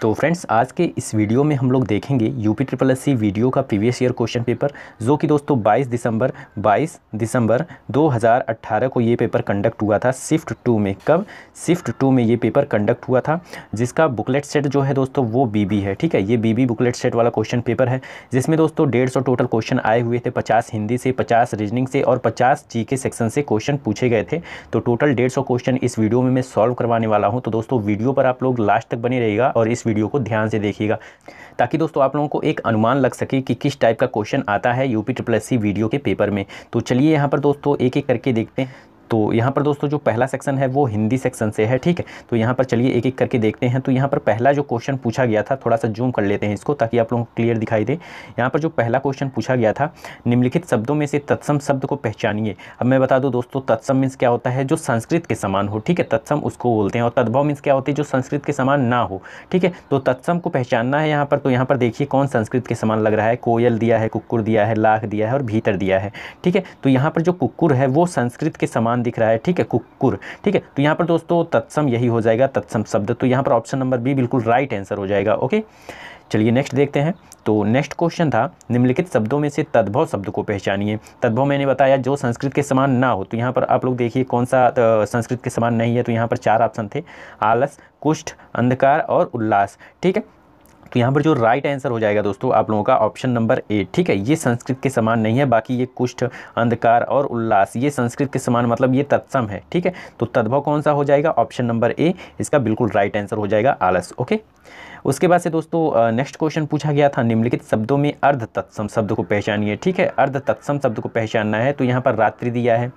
तो फ्रेंड्स आज के इस वीडियो में हम लोग देखेंगे UP triple S C VDO का प्रीवियस ईयर क्वेश्चन पेपर जो कि दोस्तों 22 दिसंबर 22 दिसंबर 2018 को ये पेपर कंडक्ट हुआ था शिफ्ट टू में कब शिफ्ट टू में ये पेपर कंडक्ट हुआ था जिसका बुकलेट सेट जो है दोस्तों वो बीबी है ठीक है ये बीबी बुकलेट सेट वाला क्वेश्चन पेपर है जिसमें दोस्तों डेढ़ टोटल क्वेश्चन आए हुए थे पचास हिंदी से पचास रीजनिंग से और पचास जी सेक्शन से क्वेश्चन पूछे गए थे तो टोटल डेढ़ क्वेश्चन इस वीडियो में मैं सॉल्व करवाने वाला हूँ तो दोस्तों वीडियो पर आप लोग लास्ट तक बने रहेगा और इस वीडियो को ध्यान से देखिएगा ताकि दोस्तों आप लोगों को एक अनुमान लग सके कि किस टाइप का क्वेश्चन आता है UP triple S C VDO के पेपर में तो चलिए यहाँ पर दोस्तों एक एक करके देखते हैं तो यहाँ पर दोस्तों जो पहला सेक्शन है वो हिंदी सेक्शन से है ठीक है तो यहाँ पर चलिए एक एक करके देखते हैं तो यहाँ पर पहला जो क्वेश्चन पूछा गया था थोड़ा सा जूम कर लेते हैं इसको ताकि आप लोगों को क्लियर दिखाई दे यहाँ पर जो पहला क्वेश्चन पूछा गया था निम्नलिखित शब्दों में से तत्सम शब्द को पहचानिए अब मैं बता दूँ दोस्तों तत्सम मीन्स क्या होता है जो संस्कृत के समान हो ठीक है तत्सम उसको बोलते हैं और तद्भव मीन्स क्या होती है जो संस्कृत के समान ना हो ठीक है तो तत्सम को पहचानना है यहाँ पर तो यहाँ पर देखिए कौन संस्कृत के समान लग रहा है कोयल दिया है कुक्कुर दिया है लाख दिया है और भीतर दिया है ठीक है तो यहाँ पर जो कुक्कुर है वो संस्कृत के समान समान दिख रहा है ठीक है कुकुर ठीक है तो यहाँ पर दोस्तों तत्सम यही हो जाएगा तत्सम शब्द तो यहाँ पर ऑप्शन नंबर बी बिल्कुल राइट आंसर हो जाएगा ओके चलिए नेक्स्ट देखते हैं तो नेक्स्ट क्वेश्चन था निम्नलिखित शब्दों में से तद्भव शब्द को पहचानिए तद्भव मैंने बताया जो संस्कृत के समान ना हो तो यहाँ पर आप लोग देखिए कौन सा संस्कृत के समान नहीं है तो यहाँ पर चार ऑप्शन थे आलस कुष्ठ अंधकार और उल्लास ठीक है तो यहाँ पर जो राइट आंसर हो जाएगा दोस्तों आप लोगों का ऑप्शन नंबर ए ठीक है ये संस्कृत के समान नहीं है बाकी ये कुष्ठ अंधकार और उल्लास ये संस्कृत के समान मतलब ये तत्सम है ठीक है तो तद्भव कौन सा हो जाएगा ऑप्शन नंबर ए इसका बिल्कुल राइट आंसर हो जाएगा आलस ओके उसके बाद से दोस्तों नेक्स्ट क्वेश्चन पूछा गया था निम्नलिखित शब्दों में अर्ध तत्सम शब्द को पहचानिए ठीक है अर्ध तत्सम शब्द को पहचानना है तो यहाँ पर रात्रि दिया है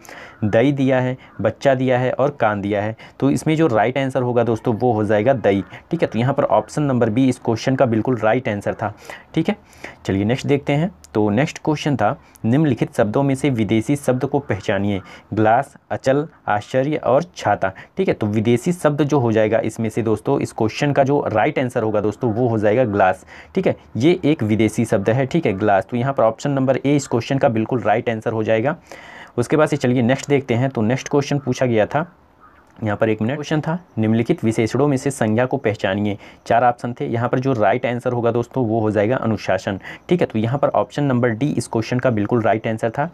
दई दिया है बच्चा दिया है और कान दिया है तो इसमें जो राइट आंसर होगा दोस्तों वो हो जाएगा दई ठीक है तो यहाँ पर ऑप्शन नंबर बी इस क्वेश्चन का बिल्कुल राइट आंसर था ठीक है चलिए नेक्स्ट देखते हैं तो नेक्स्ट क्वेश्चन था निम्नलिखित शब्दों में से विदेशी शब्द को पहचानिए ग्लास अचल आश्चर्य और छाता ठीक है तो विदेशी शब्द जो हो जाएगा इसमें से दोस्तों इस क्वेश्चन का जो राइट आंसर होगा होगा दोस्तों वो हो जाएगा ग्लास ठीक है ये एक विदेशी शब्द है ठीक है ग्लास तो यहाँ पर ऑप्शन नंबर ए इस क्वेश्चन का बिल्कुल राइट आंसर हो जाएगा उसके बाद से चलिए नेक्स्ट देखते हैं तो नेक्स्ट क्वेश्चन पूछा गया था यहाँ पर एक मिनट क्वेश्चन था निम्नलिखित विशेषणों में से संज्ञा को पहचानिए चार ऑप्शन थे यहाँ पर जो राइट आंसर होगा दोस्तों वो हो जाएगा अनुशासन ठीक है तो यहाँ पर ऑप्शन नंबर डी इस क्वेश्चन का बिल्कुल राइट आंसर था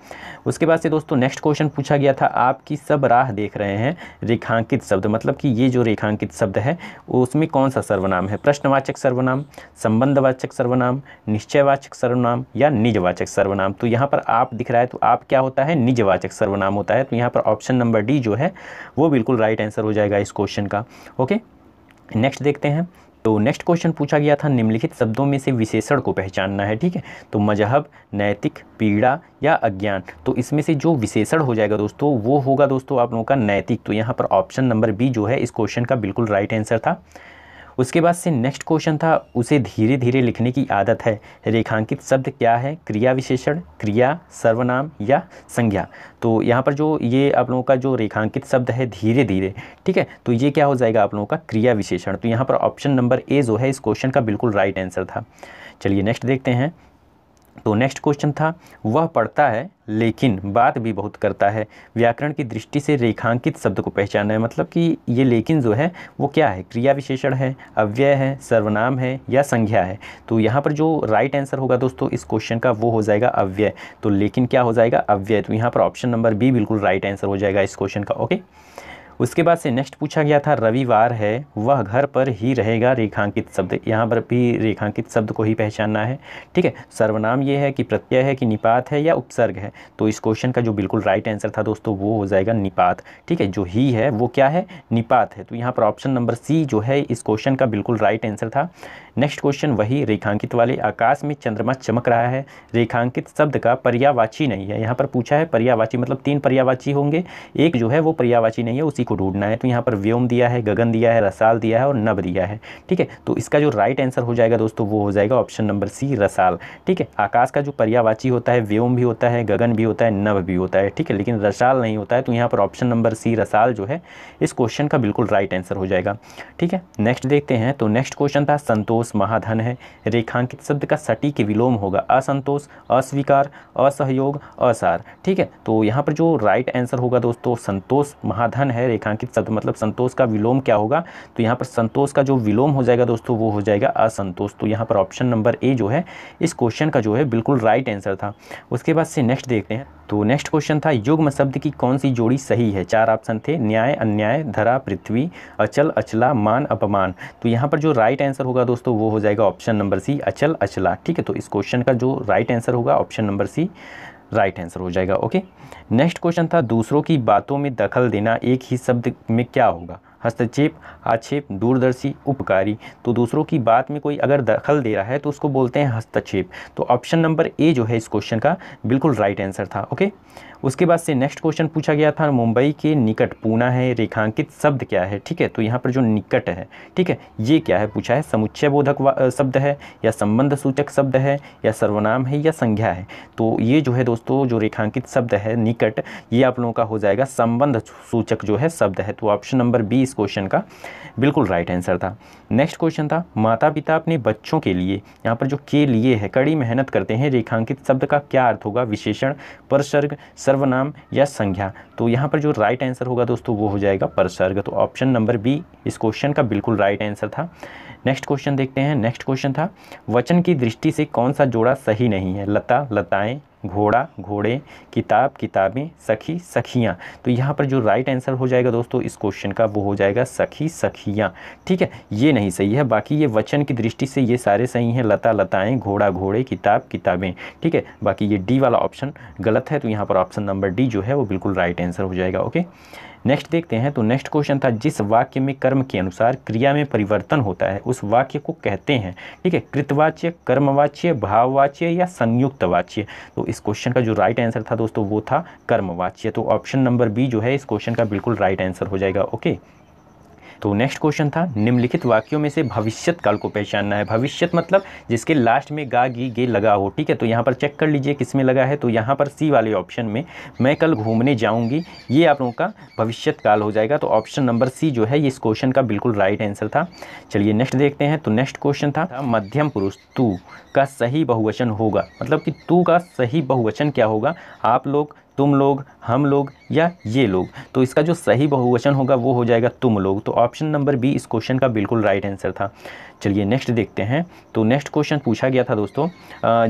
उसके बाद से दोस्तों नेक्स्ट क्वेश्चन पूछा गया था आपकी सब राह देख रहे हैं रेखांकित शब्द मतलब कि ये जो रेखांकित शब्द है उसमें कौन सा सर्वनाम है प्रश्नवाचक सर्वनाम संबंधवाचक सर्वनाम निश्चयवाचक सर्वनाम या निजवाचक सर्वनाम तो यहाँ पर आप दिख रहा है तो आप क्या होता है निजवाचक सर्वनाम होता है तो यहाँ पर ऑप्शन नंबर डी जो है वो बिल्कुल राइट राइट आंसर हो जाएगा इस क्वेश्चन का ओके नेक्स्ट देखते हैं तो नेक्स्ट क्वेश्चन पूछा गया था निम्नलिखित शब्दों में से विशेषण को पहचानना है ठीक है तो मजहब नैतिक पीड़ा या अज्ञान तो इसमें से जो विशेषण हो जाएगा दोस्तों वो होगा दोस्तों आप लोगों का नैतिक तो यहाँ पर ऑप्शन नंबर बी जो है इस क्वेश्चन का बिल्कुल राइट आंसर था उसके बाद से नेक्स्ट क्वेश्चन था उसे धीरे धीरे लिखने की आदत है रेखांकित शब्द क्या है क्रिया विशेषण क्रिया सर्वनाम या संज्ञा तो यहाँ पर जो ये आप लोगों का जो रेखांकित शब्द है धीरे धीरे ठीक है तो ये क्या हो जाएगा आप लोगों का क्रिया विशेषण तो यहाँ पर ऑप्शन नंबर ए जो है इस क्वेश्चन का बिल्कुल राइट आंसर था चलिए नेक्स्ट देखते हैं तो नेक्स्ट क्वेश्चन था वह पढ़ता है लेकिन बात भी बहुत करता है व्याकरण की दृष्टि से रेखांकित शब्द को पहचानना है मतलब कि ये लेकिन जो है वो क्या है क्रिया विशेषण है अव्यय है सर्वनाम है या संज्ञा है तो यहाँ पर जो राइट आंसर होगा दोस्तों इस क्वेश्चन का वो हो जाएगा अव्यय तो लेकिन क्या हो जाएगा अव्यय तो यहाँ पर ऑप्शन नंबर बी बिल्कुल राइट आंसर हो जाएगा इस क्वेश्चन का ओके उसके बाद से नेक्स्ट पूछा गया था रविवार है वह घर पर ही रहेगा रेखांकित शब्द यहाँ पर भी रेखांकित शब्द को ही पहचानना है ठीक है सर्वनाम ये है कि प्रत्यय है कि निपात है या उपसर्ग है तो इस क्वेश्चन का जो बिल्कुल राइट आंसर था दोस्तों वो हो जाएगा निपात ठीक है जो ही है वो क्या है निपात है तो यहाँ पर ऑप्शन नंबर सी जो है इस क्वेश्चन का बिल्कुल राइट आंसर था नेक्स्ट क्वेश्चन वही रेखांकित वाले आकाश में चंद्रमा चमक रहा है रेखांकित शब्द का पर्यावाची नहीं है यहाँ पर पूछा है पर्यावाची मतलब तीन पर्यावाची होंगे एक जो है वो पर्यावाची नहीं है उसी को ढूंढना है तो यहाँ पर व्योम दिया है गगन दिया है रसाल दिया है और नभ दिया है ठीक है तो इसका जो राइट आंसर हो जाएगा दोस्तों वो हो जाएगा ऑप्शन नंबर सी रसाल ठीक है आकाश का जो पर्यावाची होता है व्योम भी होता है गगन भी होता है नभ भी होता है ठीक है लेकिन रसाल नहीं होता है तो यहाँ पर ऑप्शन नंबर सी रसाल जो है इस क्वेश्चन का बिल्कुल राइट आंसर हो जाएगा ठीक है नेक्स्ट देखते हैं तो नेक्स्ट क्वेश्चन था संतोष संतोष महाधन है रेखांकित शब्द का सटीक विलोम होगा असंतोष अस्वीकार असहयोग असार ठीक है तो यहाँ पर जो राइट आंसर होगा दोस्तों संतोष महाधन है रेखांकित शब्द मतलब संतोष का विलोम क्या होगा तो यहाँ पर संतोष का जो विलोम हो जाएगा दोस्तों वो हो जाएगा असंतोष तो यहाँ पर ऑप्शन नंबर ए जो है इस क्वेश्चन का जो है बिल्कुल राइट आंसर था उसके बाद से नेक्स्ट देखते हैं तो नेक्स्ट क्वेश्चन था युग्म शब्द की कौन सी जोड़ी सही है चार ऑप्शन थे न्याय अन्याय धरा पृथ्वी अचल अचला मान अपमान तो यहाँ पर जो राइट आंसर होगा दोस्तों वो हो जाएगा ऑप्शन नंबर सी अचल अचला ठीक है तो इस क्वेश्चन का जो राइट आंसर होगा option number C right answer हो जाएगा ओके नेक्स्ट क्वेश्चन था दूसरों की बातों में दखल देना एक ही शब्द में क्या होगा हस्तक्षेप आक्षेप दूरदर्शी उपकारी तो दूसरों की बात में कोई अगर दखल दे रहा है तो उसको बोलते हैं हस्तक्षेप तो ऑप्शन नंबर ए जो है इस क्वेश्चन का बिल्कुल राइट आंसर था ओके उसके बाद से नेक्स्ट क्वेश्चन पूछा गया था मुंबई के निकट पूना है रेखांकित शब्द क्या है ठीक है तो यहाँ पर जो निकट है ठीक है ये क्या है पूछा है समुच्चय बोधक शब्द है या संबंध सूचक शब्द है या सर्वनाम है या संज्ञा है तो ये जो है दोस्तों जो रेखांकित शब्द है निकट ये आप लोगों का हो जाएगा संबंध सूचक जो है शब्द है तो ऑप्शन नंबर बी इस क्वेश्चन का बिल्कुल राइट आंसर था नेक्स्ट क्वेश्चन था माता पिता अपने बच्चों के लिए यहाँ पर जो के लिए है कड़ी मेहनत करते हैं रेखांकित शब्द का क्या अर्थ होगा विशेषण परसर्ग सर्वनाम या संज्ञा तो यहाँ पर जो राइट आंसर होगा दोस्तों वो हो जाएगा परसर्ग तो ऑप्शन नंबर बी इस क्वेश्चन का बिल्कुल राइट आंसर था नेक्स्ट क्वेश्चन देखते हैं नेक्स्ट क्वेश्चन था वचन की दृष्टि से कौन सा जोड़ा सही नहीं है लता लताएं घोड़ा घोड़े किताब किताबें सखी सखियाँ तो यहाँ पर जो राइट आंसर हो जाएगा दोस्तों इस क्वेश्चन का वो हो जाएगा सखी सखियाँ ठीक है ये नहीं सही है बाकी ये वचन की दृष्टि से ये सारे सही हैं लता लताएं घोड़ा घोड़े किताब किताबें ठीक है बाकी ये डी वाला ऑप्शन गलत है तो यहाँ पर ऑप्शन नंबर डी जो है वो बिल्कुल राइट आंसर हो जाएगा ओके नेक्स्ट देखते हैं तो नेक्स्ट क्वेश्चन था जिस वाक्य में कर्म के अनुसार क्रिया में परिवर्तन होता है उस वाक्य को कहते हैं ठीक है कृतवाच्य कर्मवाच्य भाववाच्य या संयुक्त वाच्य तो इस क्वेश्चन का जो राइट आंसर था दोस्तों वो था कर्मवाच्य तो ऑप्शन नंबर बी जो है इस क्वेश्चन का बिल्कुल राइट आंसर हो जाएगा ओके तो नेक्स्ट क्वेश्चन था निम्नलिखित वाक्यों में से भविष्यत काल को पहचानना है भविष्यत मतलब जिसके लास्ट में गा गी गे लगा हो ठीक है तो यहाँ पर चेक कर लीजिए किस में लगा है तो यहाँ पर सी वाले ऑप्शन में मैं कल घूमने जाऊँगी ये आप लोगों का भविष्यत काल हो जाएगा तो ऑप्शन नंबर सी जो है ये इस क्वेश्चन का बिल्कुल राइट आंसर था चलिए नेक्स्ट देखते हैं तो नेक्स्ट क्वेश्चन था मध्यम पुरुष तू का सही बहुवचन होगा मतलब कि तू का सही बहुवचन क्या होगा आप लोग तुम लोग हम लोग या ये लोग तो इसका जो सही बहुवचन होगा वो हो जाएगा तुम लोग तो ऑप्शन नंबर बी इस क्वेश्चन का बिल्कुल राइट आंसर था चलिए नेक्स्ट देखते हैं तो नेक्स्ट क्वेश्चन पूछा गया था दोस्तों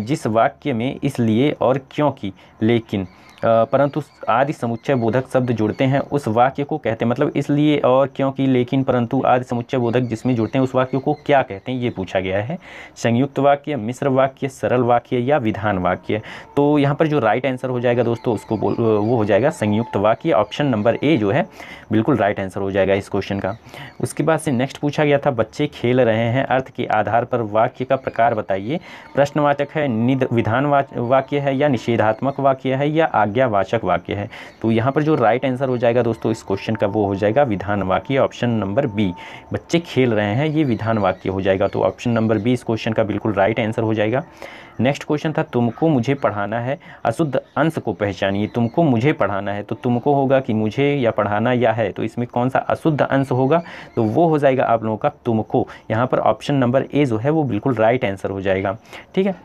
जिस वाक्य में इसलिए और क्योंकि लेकिन परंतु आदि समुच्चय बोधक शब्द जुड़ते हैं उस वाक्य को कहते हैं मतलब इसलिए और क्योंकि लेकिन परंतु आदि समुच्चय बोधक जिसमें जुड़ते हैं उस वाक्य को क्या कहते हैं ये पूछा गया है संयुक्त वाक्य मिश्र वाक्य सरल वाक्य या विधान वाक्य तो यहाँ पर जो राइट आंसर हो जाएगा दोस्तों उसको वो हो जाएगा संयुक्त वाक्य ऑप्शन नंबर ए जो है बिल्कुल राइट आंसर हो जाएगा इस क्वेश्चन का उसके बाद से नेक्स्ट पूछा गया था बच्चे खेल रहे हैं अर्थ के आधार पर वाक्य का प्रकार बताइए प्रश्नवाचक है निध विधान वाक्य है या निषेधात्मक वाक्य है या संज्ञावाचक वाक्य है तो यहाँ पर जो राइट आंसर हो जाएगा दोस्तों इस क्वेश्चन का वो हो जाएगा विधान वाक्य ऑप्शन नंबर बी बच्चे खेल रहे हैं ये विधान वाक्य हो जाएगा तो ऑप्शन नंबर बी इस क्वेश्चन का बिल्कुल राइट आंसर हो जाएगा नेक्स्ट क्वेश्चन था तुमको मुझे पढ़ाना है अशुद्ध अंश को पहचानिए तुमको मुझे पढ़ाना है तो तुमको होगा कि मुझे या पढ़ाना या है तो इसमें कौन सा अशुद्ध अंश होगा तो वो हो जाएगा आप लोगों का तुमको यहाँ पर ऑप्शन नंबर ए जो है वो बिल्कुल राइट आंसर हो जाएगा ठीक है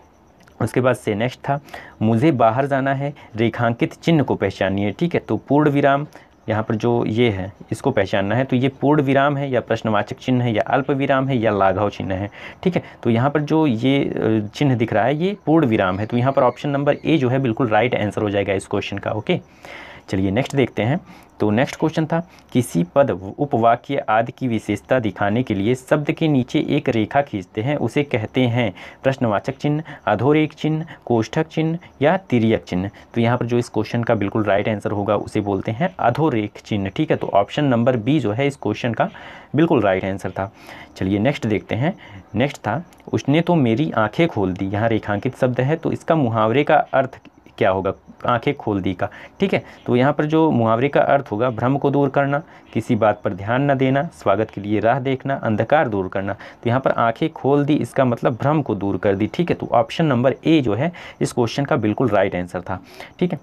उसके बाद से नेक्स्ट था मुझे बाहर जाना है रेखांकित चिन्ह को पहचानिए ठीक है तो पूर्ण विराम यहाँ पर जो ये है इसको पहचानना है तो ये पूर्ण विराम है या प्रश्नवाचक चिन्ह है या अल्प विराम है या लाघव चिन्ह है ठीक है तो यहाँ पर जो ये चिन्ह दिख रहा है ये पूर्ण विराम है तो यहाँ पर ऑप्शन नंबर ए जो है बिल्कुल राइट आंसर हो जाएगा इस क्वेश्चन का ओके चलिए नेक्स्ट देखते हैं तो नेक्स्ट क्वेश्चन था किसी पद उपवाक्य आदि की विशेषता दिखाने के लिए शब्द के नीचे एक रेखा खींचते हैं उसे कहते हैं प्रश्नवाचक चिन्ह अधोरेख चिन्ह कोष्ठक चिन्ह या तिरक चिन्ह तो यहाँ पर जो इस क्वेश्चन का बिल्कुल राइट आंसर होगा उसे बोलते हैं अधोरेख चिन्ह ठीक है तो ऑप्शन नंबर बी जो है इस क्वेश्चन का बिल्कुल राइट आंसर था चलिए नेक्स्ट देखते हैं नेक्स्ट था उसने तो मेरी आंखें खोल दी यहाँ रेखांकित शब्द है तो इसका मुहावरे का अर्थ क्या होगा आंखें खोल दी का ठीक है तो यहाँ पर जो मुहावरे का अर्थ होगा भ्रम को दूर करना किसी बात पर ध्यान न देना स्वागत के लिए राह देखना अंधकार दूर करना तो यहाँ पर आंखें खोल दी इसका मतलब भ्रम को दूर कर दी ठीक है तो ऑप्शन नंबर ए जो है इस क्वेश्चन का बिल्कुल राइट आंसर था ठीक है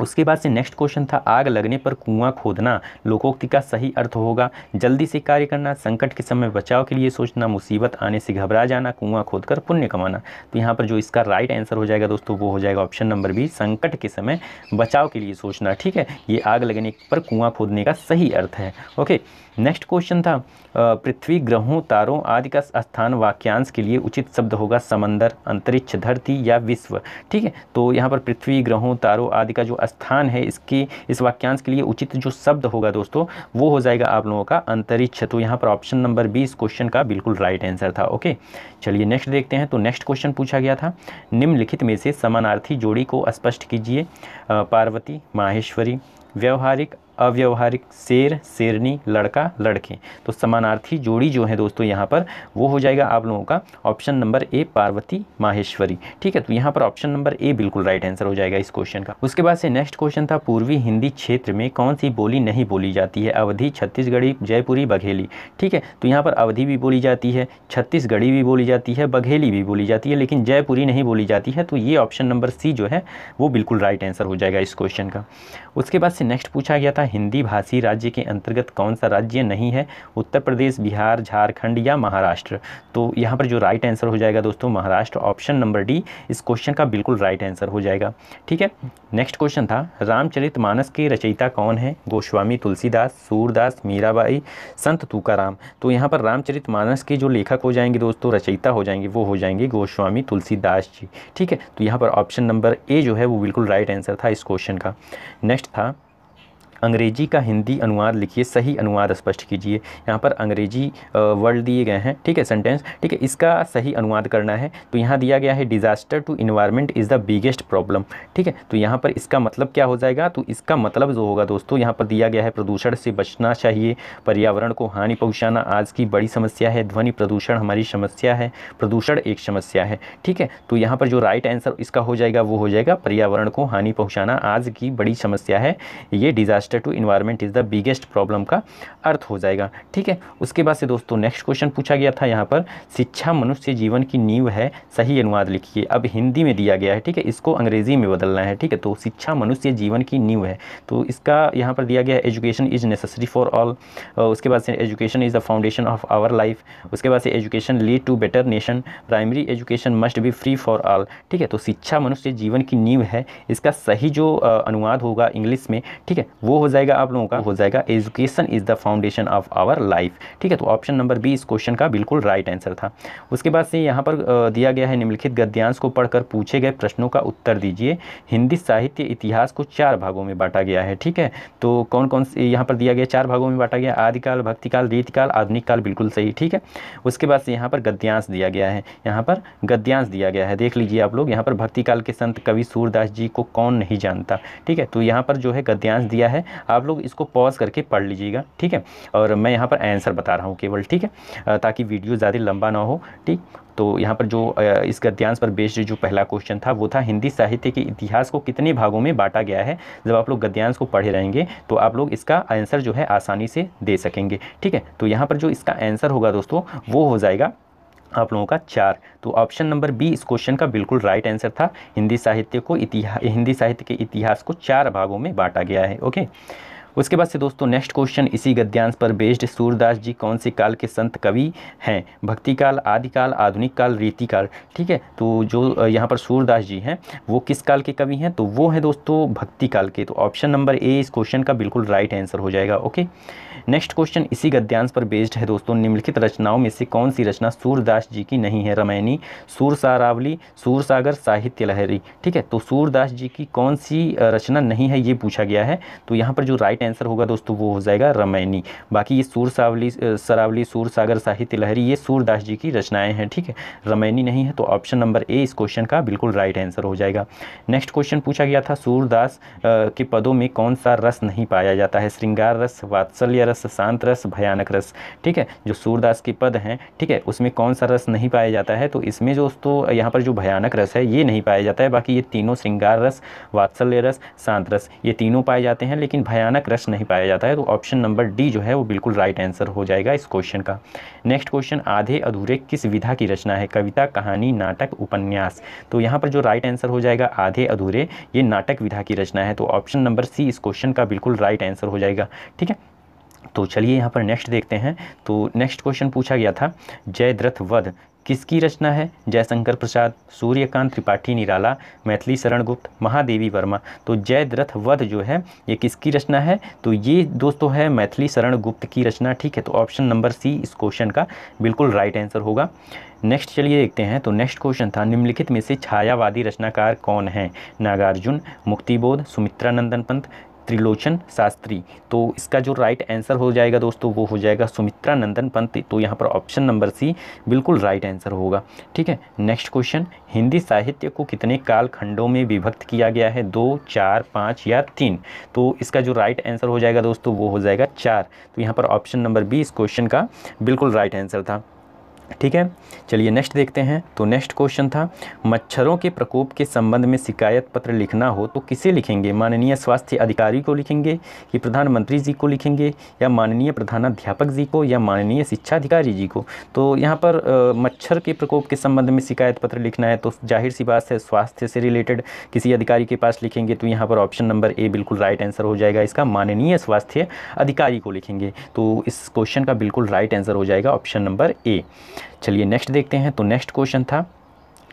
उसके बाद से नेक्स्ट क्वेश्चन था आग लगने पर कुआं खोदना लोकोक्ति का सही अर्थ होगा जल्दी से कार्य करना संकट के समय बचाव के लिए सोचना मुसीबत आने से घबरा जाना कुआं खोदकर पुण्य कमाना तो यहाँ पर जो इसका राइट आंसर हो जाएगा दोस्तों वो हो जाएगा ऑप्शन नंबर बी संकट के समय बचाव के लिए सोचना ठीक है ये आग लगने पर कुआँ खोदने का सही अर्थ है ओके नेक्स्ट क्वेश्चन था पृथ्वी ग्रहों तारों आदि का स्थान वाक्यांश के लिए उचित शब्द होगा समंदर अंतरिक्ष धरती या विश्व ठीक है तो यहाँ पर पृथ्वी ग्रहों तारों आदि का जो स्थान है इसके इस वाक्यांश के लिए उचित जो शब्द होगा दोस्तों वो हो जाएगा आप लोगों का अंतरिक्ष तो यहाँ पर ऑप्शन नंबर बी इस क्वेश्चन का बिल्कुल राइट आंसर था ओके चलिए नेक्स्ट देखते हैं तो नेक्स्ट क्वेश्चन पूछा गया था निम्नलिखित में से समानार्थी जोड़ी को स्पष्ट कीजिए पार्वती माहेश्वरी व्यवहारिक अव्यवहारिक शेर शेरनी लड़का लड़के तो समानार्थी जोड़ी जो है दोस्तों यहाँ पर वो हो जाएगा आप लोगों का option number A Parvati Maheshwari ठीक है तो यहाँ पर ऑप्शन नंबर ए बिल्कुल राइट आंसर हो जाएगा इस क्वेश्चन का उसके बाद से नेक्स्ट क्वेश्चन था पूर्वी हिंदी क्षेत्र में कौन सी बोली नहीं बोली जाती है अवधि छत्तीसगढ़ी जयपुरी बघेली ठीक है तो यहाँ पर अवधि भी बोली जाती है छत्तीसगढ़ी भी बोली जाती है बघेली भी बोली जाती है लेकिन जयपुरी नहीं बोली जाती है तो ये ऑप्शन नंबर सी जो है वो बिल्कुल राइट आंसर हो जाएगा इस क्वेश्चन का उसके बाद से नेक्स्ट पूछा गया था हिंदी भाषी राज्य के अंतर्गत कौन सा राज्य नहीं है उत्तर प्रदेश बिहार झारखंड या महाराष्ट्र तो यहाँ पर जो राइट आंसर हो जाएगा दोस्तों महाराष्ट्र ऑप्शन नंबर डी इस क्वेश्चन का बिल्कुल राइट आंसर हो जाएगा ठीक है नेक्स्ट क्वेश्चन था रामचरित मानस के रचयिता कौन है गोस्वामी तुलसीदास सूरदास मीराबाई संत तुकाराम तो यहाँ पर रामचरित मानस के जो लेखक हो जाएंगे दोस्तों रचयिता हो जाएंगे वो हो जाएंगे गोस्वामी तुलसीदास जी ठीक है तो यहाँ पर ऑप्शन नंबर ए जो है वो बिल्कुल राइट आंसर था इस क्वेश्चन का नेक्स्ट था अंग्रेजी का हिंदी अनुवाद लिखिए सही अनुवाद स्पष्ट कीजिए यहाँ पर अंग्रेजी वर्ड दिए गए हैं ठीक है सेंटेंस ठीक है इसका सही अनुवाद करना है तो यहाँ दिया गया है disaster to environment is the biggest problem ठीक है तो यहाँ पर इसका मतलब क्या हो जाएगा तो इसका मतलब जो होगा दोस्तों यहाँ पर दिया गया है प्रदूषण से बचना चाहिए पर्यावरण को हानि पहुँचाना आज की बड़ी समस्या है ध्वनि प्रदूषण हमारी समस्या है प्रदूषण एक समस्या है ठीक है तो यहाँ पर जो राइट आंसर इसका हो जाएगा वो हो जाएगा पर्यावरण को हानि पहुँचाना आज की बड़ी समस्या है ये disaster disaster to environment is the biggest problem का अर्थ हो जाएगा ठीक है उसके बाद से दोस्तों नेक्स्ट क्वेश्चन पूछा गया था यहाँ पर शिक्षा मनुष्य जीवन की नींव है सही अनुवाद लिखिए अब हिंदी में दिया गया है ठीक है इसको अंग्रेज़ी में बदलना है ठीक है तो शिक्षा मनुष्य जीवन की नींव है तो इसका यहाँ पर दिया गया education is necessary for all उसके बाद से education is the foundation of our life उसके बाद से education lead to better nation primary education must be free for all ठीक है तो शिक्षा मनुष्य जीवन की नींव है इसका सही जो अनुवाद होगा इंग्लिश में ठीक है वो हो जाएगा आप लोगों का हो जाएगा education is the foundation of our life ठीक है तो ऑप्शन नंबर बी इस क्वेश्चन का बिल्कुल राइट आंसर था उसके बाद से यहाँ पर दिया गया है निम्नलिखित गद्यांश को पढ़कर पूछे गए प्रश्नों का उत्तर दीजिए हिंदी साहित्य इतिहास को चार भागों में बांटा गया है ठीक है तो कौन कौन से यहाँ पर दिया गया चार भागों में बांटा गया आदिकाल भक्तिकाल रीतिकाल आधुनिक काल बिल्कुल सही ठीक है उसके बाद से यहाँ पर गद्यांश दिया गया है यहाँ पर गद्यांश दिया गया है देख लीजिए आप लोग यहाँ पर भक्तिकाल के संत कवि सूरदास जी को कौन नहीं जानता ठीक है तो यहाँ पर जो है गद्यांश दिया है आप लोग इसको पॉज करके पढ़ लीजिएगा ठीक है और मैं यहाँ पर आंसर बता रहा हूँ केवल ठीक है ताकि वीडियो ज़्यादा लंबा ना हो ठीक तो यहाँ पर जो इस गद्यांश पर बेस्ड जो पहला क्वेश्चन था वो था हिंदी साहित्य के इतिहास को कितने भागों में बांटा गया है जब आप लोग गद्यांश को पढ़े रहेंगे तो आप लोग इसका आंसर जो है आसानी से दे सकेंगे ठीक है तो यहाँ पर जो इसका आंसर होगा दोस्तों वो हो जाएगा आप लोगों का चार तो ऑप्शन नंबर बी इस क्वेश्चन का बिल्कुल राइट आंसर था हिंदी साहित्य को इतिहास हिंदी साहित्य के इतिहास को चार भागों में बांटा गया है ओके उसके बाद से दोस्तों नेक्स्ट क्वेश्चन इसी गद्यांश पर बेस्ड सूरदास जी कौन से काल के संत कवि हैं भक्ति काल आदिकाल आधुनिक काल रीति काल ठीक है तो जो यहाँ पर सूरदास जी हैं वो किस काल के कवि हैं तो वो हैं दोस्तों भक्ति काल के तो ऑप्शन नंबर ए इस क्वेश्चन का बिल्कुल राइट आंसर हो जाएगा ओके नेक्स्ट क्वेश्चन इसी गद्यांश पर बेस्ड है दोस्तों निम्नलिखित रचनाओं में से कौन सी रचना सूरदास जी की नहीं है रमैनी सूरसारावली सूरसागर साहित्य लहरी ठीक है तो सूरदास जी की कौन सी रचना नहीं है ये पूछा गया है तो यहाँ पर जो राइट राइट आंसर होगा दोस्तों वो हो जाएगा रमैनी बाकी ये सूर सावली सरावली सूर सागर साहित्य लहरी ये सूरदास जी की रचनाएं हैं ठीक है रमैनी नहीं है तो ऑप्शन नंबर ए इस क्वेश्चन का बिल्कुल राइट आंसर हो जाएगा नेक्स्ट क्वेश्चन पूछा गया था सूरदास के पदों में कौन सा रस नहीं पाया जाता है श्रृंगार रस वात्सल्य रस शांत रस भयानक रस ठीक है जो सूरदास के पद हैं ठीक है उसमें कौन सा रस नहीं पाया जाता है तो इसमें दोस्तों यहाँ पर जो भयानक रस है ये नहीं पाया जाता है बाकी ये तीनों श्रृंगार रस वात्सल्य रस शांत रस ये तीनों पाए जाते हैं लेकिन भयानक क्रश नहीं पाया जाता है तो ऑप्शन नंबर डी जो है वो बिल्कुल राइट आंसर हो जाएगा इस क्वेश्चन का नेक्स्ट क्वेश्चन आधे अधूरे किस विधा की रचना है कविता कहानी नाटक उपन्यास तो यहाँ पर जो राइट आंसर हो जाएगा आधे अधूरे ये नाटक विधा की रचना है तो ऑप्शन नंबर सी इस क्वेश्चन का बिल्कुल राइट आंसर हो जाएगा ठीक है तो चलिए यहाँ पर नेक्स्ट देखते हैं तो नेक्स्ट क्वेश्चन पूछा गया था जयद्रथ वध किसकी रचना है जयशंकर प्रसाद सूर्यकांत त्रिपाठी निराला मैथिली शरण गुप्त महादेवी वर्मा तो जयद्रथ वध जो है ये किसकी रचना है तो ये दोस्तों है मैथिली शरण गुप्त की रचना ठीक है तो ऑप्शन नंबर सी इस क्वेश्चन का बिल्कुल राइट आंसर होगा नेक्स्ट चलिए देखते हैं तो नेक्स्ट क्वेश्चन था निम्नलिखित में से छायावादी रचनाकार कौन हैं नागार्जुन मुक्तिबोध सुमित्रा नंदन पंत त्रिलोचन शास्त्री तो इसका जो राइट आंसर हो जाएगा दोस्तों वो हो जाएगा सुमित्रा नंदन पंत तो यहाँ पर ऑप्शन नंबर सी बिल्कुल राइट आंसर होगा ठीक है नेक्स्ट क्वेश्चन हिंदी साहित्य को कितने कालखंडों में विभक्त किया गया है दो चार पाँच या तीन तो इसका जो राइट आंसर हो जाएगा दोस्तों वो हो जाएगा चार तो यहाँ पर ऑप्शन नंबर बी इस क्वेश्चन का बिल्कुल राइट आंसर था ठीक है चलिए नेक्स्ट देखते हैं तो नेक्स्ट क्वेश्चन था मच्छरों के प्रकोप के संबंध में शिकायत पत्र लिखना हो तो किसे लिखेंगे माननीय स्वास्थ्य अधिकारी को लिखेंगे कि प्रधानमंत्री जी को लिखेंगे या माननीय प्रधानाध्यापक जी को या माननीय शिक्षा अधिकारी जी को तो यहाँ पर आ, मच्छर के प्रकोप के संबंध में शिकायत पत्र लिखना है तो जाहिर सी बात है स्वास्थ्य से रिलेटेड किसी अधिकारी के पास लिखेंगे तो यहाँ पर ऑप्शन नंबर ए बिल्कुल राइट आंसर हो जाएगा इसका माननीय स्वास्थ्य अधिकारी को लिखेंगे तो इस क्वेश्चन का बिल्कुल राइट आंसर हो जाएगा ऑप्शन नंबर ए चलिए नेक्स्ट देखते हैं तो नेक्स्ट क्वेश्चन था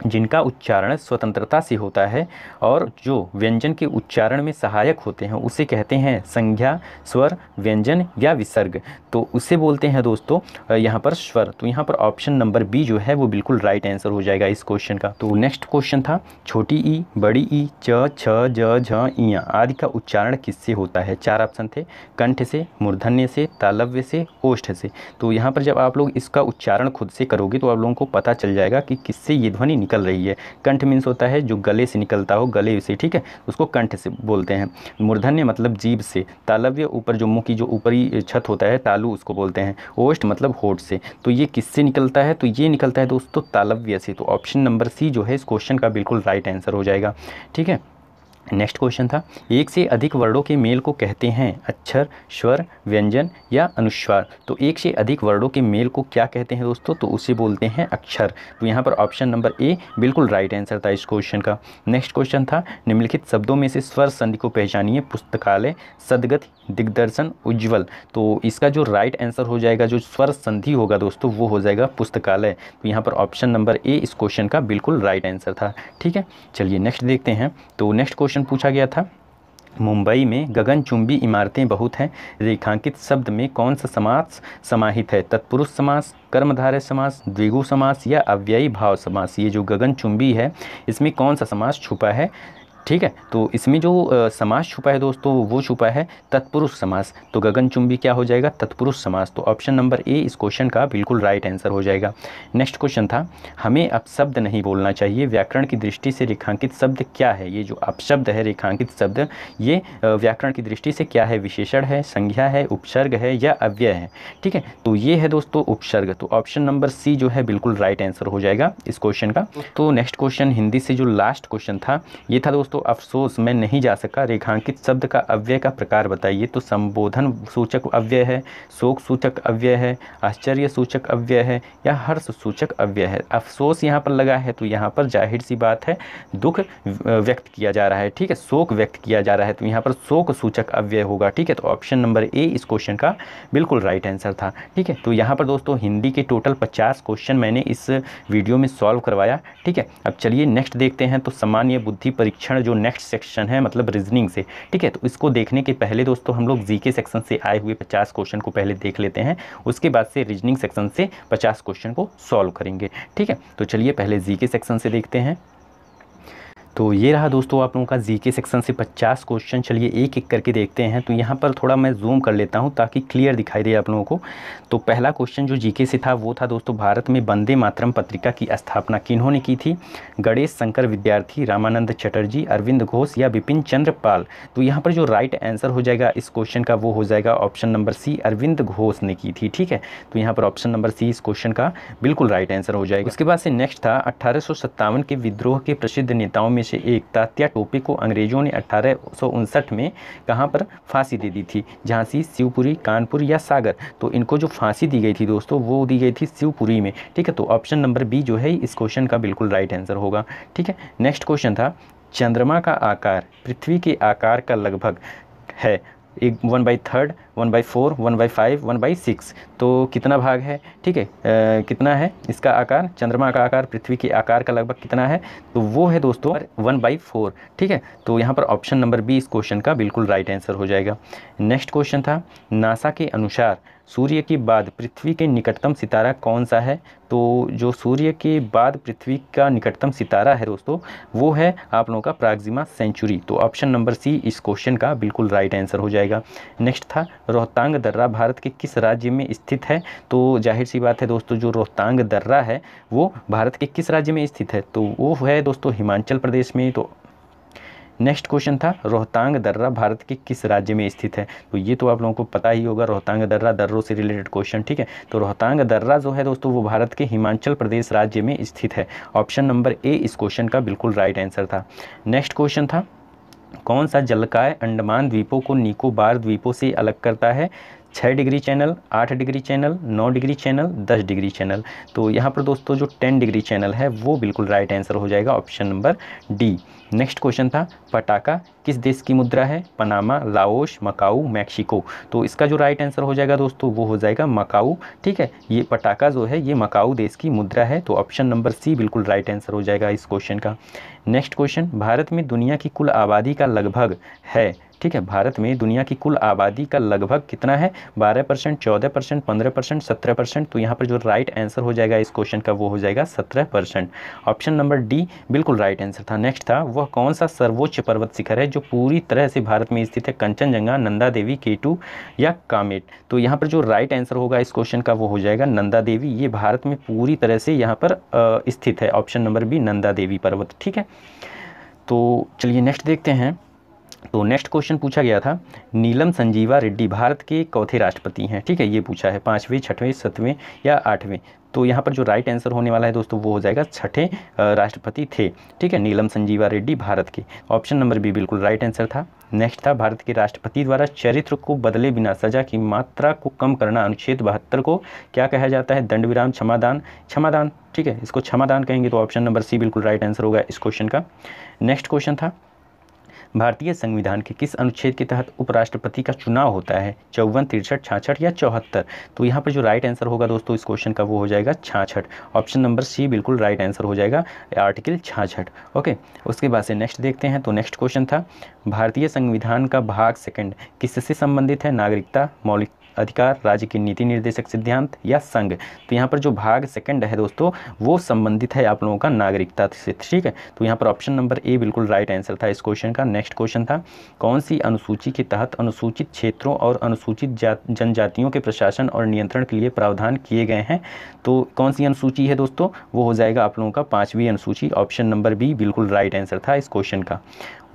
जिनका उच्चारण स्वतंत्रता से होता है और जो व्यंजन के उच्चारण में सहायक होते हैं उसे कहते हैं संज्ञा स्वर व्यंजन या विसर्ग तो उसे बोलते हैं दोस्तों यहाँ पर स्वर तो यहाँ पर ऑप्शन नंबर बी जो है वो बिल्कुल राइट आंसर हो जाएगा इस क्वेश्चन का तो नेक्स्ट क्वेश्चन था छोटी ई बड़ी ई च छ ज झ इया आदि का उच्चारण किससे होता है चार ऑप्शन थे कंठ से मूर्धन्य से तालव्य से ओष्ठ से तो यहाँ पर जब आप लोग इसका उच्चारण खुद से करोगे तो आप लोगों को पता चल जाएगा कि किससे ये ध्वनि निकल रही है कंठ मीन्स होता है जो गले से निकलता हो गले से ठीक है उसको कंठ से बोलते हैं मूर्धन्य मतलब जीभ से तालव्य ऊपर जो मुँह की जो ऊपरी छत होता है तालू उसको बोलते हैं ओष्ट मतलब होठ से तो ये किससे निकलता है तो ये निकलता है दोस्तों तालव्य से तो ऑप्शन नंबर सी जो है इस क्वेश्चन का बिल्कुल राइट आंसर हो जाएगा ठीक है नेक्स्ट क्वेश्चन था एक से अधिक वर्णों के मेल को कहते हैं अक्षर स्वर व्यंजन या अनुस्वार तो एक से अधिक वर्णों के मेल को क्या कहते हैं दोस्तों तो उसे बोलते हैं अक्षर तो यहाँ पर ऑप्शन नंबर ए बिल्कुल राइट आंसर था इस क्वेश्चन का नेक्स्ट क्वेश्चन था निम्नलिखित शब्दों में से स्वर संधि को पहचानिए पुस्तकालय सदगत दिग्दर्शन उज्ज्वल तो इसका जो राइट आंसर हो जाएगा जो स्वर संधि होगा दोस्तों वो हो जाएगा पुस्तकालय तो यहाँ पर ऑप्शन नंबर ए इस क्वेश्चन का बिल्कुल राइट आंसर था ठीक है चलिए नेक्स्ट देखते हैं तो नेक्स्ट क्वेश्चन क्वेश्चन पूछा गया था मुंबई में गगनचुंबी इमारतें बहुत हैं रेखांकित शब्द में कौन सा समास समाहित है तत्पुरुष समास कर्मधारय समास द्विगु समास या अव्ययी भाव समास ये जो गगनचुंबी है इसमें कौन सा समास छुपा है ठीक है तो इसमें जो समास छुपा है दोस्तों वो छुपा है तत्पुरुष समास तो गगनचुंबी क्या हो जाएगा तत्पुरुष समास तो ऑप्शन नंबर ए इस क्वेश्चन का बिल्कुल राइट आंसर हो जाएगा नेक्स्ट क्वेश्चन था हमें अपशब्द नहीं बोलना चाहिए व्याकरण की दृष्टि से रेखांकित शब्द क्या है ये जो अपशब्द है रेखांकित शब्द ये व्याकरण की दृष्टि से क्या है विशेषण है संज्ञा है उपसर्ग है या अव्यय है ठीक है तो ये है दोस्तों उपसर्ग तो ऑप्शन नंबर सी जो है बिल्कुल राइट आंसर हो जाएगा इस क्वेश्चन का तो नेक्स्ट क्वेश्चन हिंदी से जो लास्ट क्वेश्चन था ये था दोस्तों तो अफसोस मैं नहीं जा सका रेखांकित शब्द का अव्यय का प्रकार बताइए तो संबोधन सूचक अव्यय है शोक सूचक अव्यय है आश्चर्य सूचक अव्यय है या हर्ष सूचक अव्यय है अफसोस यहाँ पर लगा है तो यहाँ पर जाहिर सी बात है दुख व्यक्त किया जा रहा है ठीक है शोक व्यक्त किया जा रहा है तो यहाँ पर शोक सूचक अव्यय होगा ठीक है तो ऑप्शन नंबर ए इस क्वेश्चन का बिल्कुल राइट आंसर था ठीक है तो यहाँ पर दोस्तों हिंदी के टोटल पचास क्वेश्चन मैंने इस वीडियो में सॉल्व करवाया ठीक है अब चलिए नेक्स्ट देखते हैं तो सामान्य बुद्धि परीक्षण जो नेक्स्ट सेक्शन है मतलब रीजनिंग से ठीक है तो इसको देखने के पहले दोस्तों हम लोग जी सेक्शन से आए हुए पचास क्वेश्चन को पहले देख लेते हैं उसके बाद से रीजनिंग सेक्शन से पचास क्वेश्चन को सॉल्व करेंगे ठीक है तो चलिए पहले जी सेक्शन से देखते हैं तो ये रहा दोस्तों आप लोगों का जीके सेक्शन से 50 क्वेश्चन चलिए एक एक करके देखते हैं तो यहाँ पर थोड़ा मैं जूम कर लेता हूँ ताकि क्लियर दिखाई दे आप लोगों को तो पहला क्वेश्चन जो जीके से था वो था दोस्तों भारत में वंदे मातरम पत्रिका की स्थापना किन्होंने की थी गणेश शंकर विद्यार्थी रामानंद चटर्जी अरविंद घोष या बिपिन चंद्र पाल तो यहाँ पर जो राइट आंसर हो जाएगा इस क्वेश्चन का वो हो जाएगा option number C Arvind Ghosh ने की थी ठीक है तो यहाँ पर ऑप्शन नंबर सी इस क्वेश्चन का बिल्कुल राइट आंसर हो जाएगा उसके बाद से नेक्स्ट था अट्ठारह के विद्रोह के प्रसिद्ध नेताओं में से एक तात्या टोपे को अंग्रेजों ने अठारह में कहाँ पर फांसी दे दी थी झांसी शिवपुरी कानपुर या सागर तो इनको जो फांसी दी गई थी दोस्तों वो दी गई थी शिवपुरी में ठीक है तो ऑप्शन नंबर बी जो है इस क्वेश्चन का बिल्कुल राइट आंसर होगा ठीक है नेक्स्ट क्वेश्चन था चंद्रमा का आकार पृथ्वी के आकार का लगभग है एक one by third one by four one by five one by six तो कितना भाग है ठीक है कितना है इसका आकार चंद्रमा का आकार पृथ्वी के आकार का लगभग कितना है तो वो है दोस्तों वन बाई फोर ठीक है तो यहाँ पर ऑप्शन नंबर बी इस क्वेश्चन का बिल्कुल राइट आंसर हो जाएगा नेक्स्ट क्वेश्चन था नासा के अनुसार सूर्य के बाद पृथ्वी के निकटतम सितारा कौन सा है तो जो सूर्य के बाद पृथ्वी का निकटतम सितारा है दोस्तों वो है आप लोगों का प्राग्जिमा सेंचुरी तो ऑप्शन नंबर सी इस क्वेश्चन का बिल्कुल राइट आंसर हो जाएगा नेक्स्ट था रोहतांग दर्रा भारत के किस राज्य में स्थित है तो जाहिर सी बात है दोस्तों जो रोहतांग दर्रा है वो भारत के किस राज्य में स्थित है तो वो है दोस्तों हिमाचल प्रदेश में तो नेक्स्ट क्वेश्चन था रोहतांग दर्रा भारत के किस राज्य में स्थित है तो ये तो आप लोगों को पता ही होगा रोहतांग दर्रा दर्रों से रिलेटेड क्वेश्चन ठीक है तो रोहतांग दर्रा जो है दोस्तों वो भारत के हिमाचल प्रदेश राज्य में स्थित है ऑप्शन नंबर ए इस क्वेश्चन का बिल्कुल राइट आंसर था नेक्स्ट क्वेश्चन था कौन सा जलकाय अंडमान द्वीपों को निकोबार द्वीपों से अलग करता है छः डिग्री चैनल आठ डिग्री चैनल नौ डिग्री चैनल दस डिग्री चैनल तो यहाँ पर दोस्तों जो टेन डिग्री चैनल है वो बिल्कुल राइट आंसर हो जाएगा option number D next question था पटाका किस देश की मुद्रा है पनामा लाओश मकाऊ मैक्सिको तो इसका जो राइट आंसर हो जाएगा दोस्तों वो हो जाएगा मकाऊ ठीक है ये पटाखा जो है ये मकाऊ देश की मुद्रा है तो ऑप्शन नंबर सी बिल्कुल राइट आंसर हो जाएगा इस क्वेश्चन का नेक्स्ट क्वेश्चन भारत में दुनिया की कुल आबादी का लगभग है ठीक है भारत में दुनिया की कुल आबादी का लगभग कितना है बारह परसेंट चौदह परसेंट पंद्रह परसेंट सत्रह परसेंट तो यहाँ पर जो राइट आंसर हो जाएगा इस क्वेश्चन का वो हो जाएगा सत्रह परसेंट ऑप्शन नंबर डी बिल्कुल राइट आंसर था नेक्स्ट था वह कौन सा सर्वोच्च पर्वत शिखर है जो पूरी तरह से भारत में स्थित है कंचनजंगा नंदा देवी के या कामेट तो यहाँ पर जो राइट आंसर होगा इस क्वेश्चन का वो हो जाएगा नंदा देवी ये भारत में पूरी तरह से यहाँ पर स्थित है option number B Nanda Devi पर्वत ठीक है तो चलिए नेक्स्ट देखते हैं तो नेक्स्ट क्वेश्चन पूछा गया था नीलम संजीवा रेड्डी भारत के चौथे राष्ट्रपति हैं ठीक है ये पूछा है पाँचवें छठवें सतवें या आठवें तो यहाँ पर जो राइट आंसर होने वाला है दोस्तों वो हो जाएगा छठे राष्ट्रपति थे ठीक है नीलम संजीवा रेड्डी भारत के ऑप्शन नंबर बी बिल्कुल राइट आंसर था नेक्स्ट था भारत के राष्ट्रपति द्वारा चरित्र को बदले बिना सजा की मात्रा को कम करना अनुच्छेद बहत्तर को क्या कहा जाता है दंड विराम क्षमादान क्षमादान ठीक है इसको क्षमादान कहेंगे तो ऑप्शन नंबर सी बिल्कुल राइट आंसर होगा इस क्वेश्चन का नेक्स्ट क्वेश्चन था भारतीय संविधान के किस अनुच्छेद के तहत उपराष्ट्रपति का चुनाव होता है चौवन तिरसठ छाछठ या चौहत्तर तो यहाँ पर जो राइट आंसर होगा दोस्तों इस क्वेश्चन का वो हो जाएगा छाछठ ऑप्शन नंबर सी बिल्कुल राइट आंसर हो जाएगा आर्टिकल छाछठ ओके उसके बाद से नेक्स्ट देखते हैं तो नेक्स्ट क्वेश्चन था भारतीय संविधान का भाग सेकंड किससे संबंधित है नागरिकता मौलिक अधिकार राज्य के नीति निर्देशक सिद्धांत या संघ तो यहाँ पर जो भाग सेकंड है दोस्तों वो संबंधित है आप लोगों का नागरिकता से ठीक है तो यहाँ पर ऑप्शन नंबर ए बिल्कुल राइट आंसर था इस क्वेश्चन का नेक्स्ट क्वेश्चन था कौन सी अनुसूची के तहत अनुसूचित क्षेत्रों और अनुसूचित जनजातियों के प्रशासन और नियंत्रण के लिए प्रावधान किए गए हैं तो कौन सी अनुसूची है दोस्तों वो हो जाएगा आप लोगों का पाँचवीं अनुसूची ऑप्शन नंबर बी बिल्कुल राइट आंसर था इस क्वेश्चन का